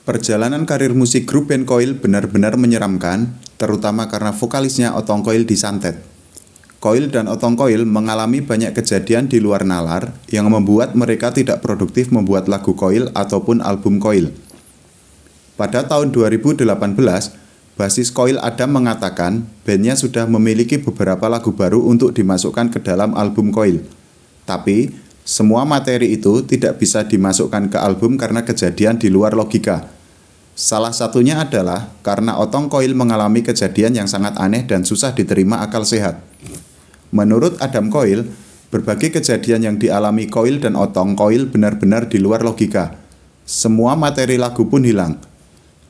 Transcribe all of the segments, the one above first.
Perjalanan karir musik grup band Coil benar-benar menyeramkan, terutama karena vokalisnya Otong Coil disantet. Coil dan Otong Coil mengalami banyak kejadian di luar nalar yang membuat mereka tidak produktif membuat lagu Coil ataupun album Coil. Pada tahun 2018, basis Coil Adam mengatakan bandnya sudah memiliki beberapa lagu baru untuk dimasukkan ke dalam album Coil. Tapi, semua materi itu tidak bisa dimasukkan ke album karena kejadian di luar logika. Salah satunya adalah karena Otong Koil mengalami kejadian yang sangat aneh dan susah diterima akal sehat. Menurut Adam Koil, berbagai kejadian yang dialami Koil dan Otong Koil benar-benar di luar logika. Semua materi lagu pun hilang.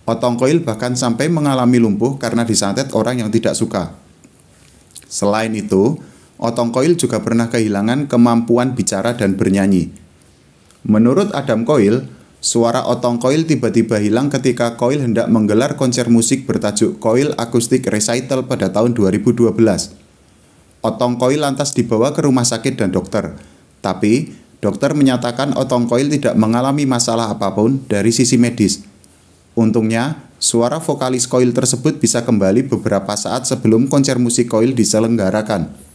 Otong Koil bahkan sampai mengalami lumpuh karena disantet orang yang tidak suka. Selain itu, Otong Koil juga pernah kehilangan kemampuan bicara dan bernyanyi. Menurut Adam Koil, suara Otong Koil tiba-tiba hilang ketika Koil hendak menggelar konser musik bertajuk Koil Acoustic Recital pada tahun 2012. Otong Koil lantas dibawa ke rumah sakit dan dokter, tapi dokter menyatakan Otong Koil tidak mengalami masalah apapun dari sisi medis. Untungnya, suara vokalis Koil tersebut bisa kembali beberapa saat sebelum konser musik Koil diselenggarakan.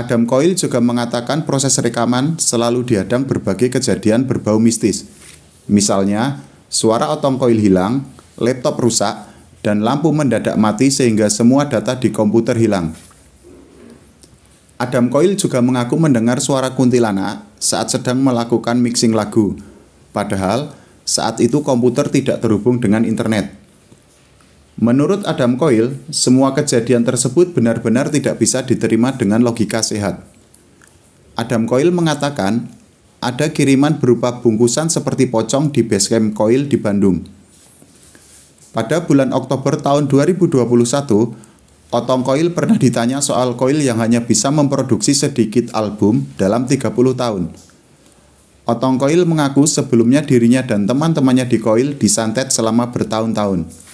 Adam Coyle juga mengatakan proses rekaman selalu dihadang berbagai kejadian berbau mistis. Misalnya, suara otong koil hilang, laptop rusak, dan lampu mendadak mati sehingga semua data di komputer hilang. Adam Coyle juga mengaku mendengar suara kuntilanak saat sedang melakukan mixing lagu. Padahal, saat itu komputer tidak terhubung dengan internet. Menurut Adam Coyle, semua kejadian tersebut benar-benar tidak bisa diterima dengan logika sehat. Adam Coyle mengatakan, ada kiriman berupa bungkusan seperti pocong di Basecamp Coyle di Bandung. Pada bulan Oktober tahun 2021, Otong Coil pernah ditanya soal koil yang hanya bisa memproduksi sedikit album dalam 30 tahun. Otong Coil mengaku sebelumnya dirinya dan teman-temannya di Coil disantet selama bertahun-tahun.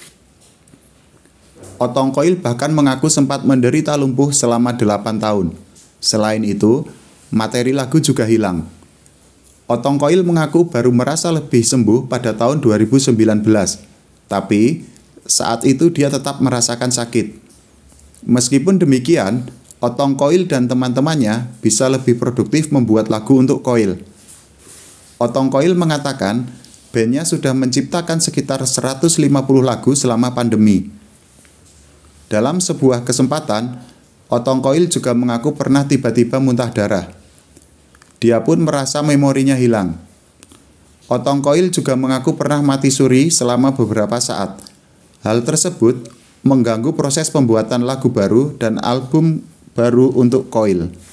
Otong Koil bahkan mengaku sempat menderita lumpuh selama 8 tahun. Selain itu, materi lagu juga hilang. Otong Koil mengaku baru merasa lebih sembuh pada tahun 2019. Tapi, saat itu dia tetap merasakan sakit. Meskipun demikian, Otong Koil dan teman-temannya bisa lebih produktif membuat lagu untuk Koil. Otong Koil mengatakan, bandnya sudah menciptakan sekitar 150 lagu selama pandemi. Dalam sebuah kesempatan, Otong Koil juga mengaku pernah tiba-tiba muntah darah. Dia pun merasa memorinya hilang. Otong Koil juga mengaku pernah mati suri selama beberapa saat. Hal tersebut mengganggu proses pembuatan lagu baru dan album baru untuk Koil.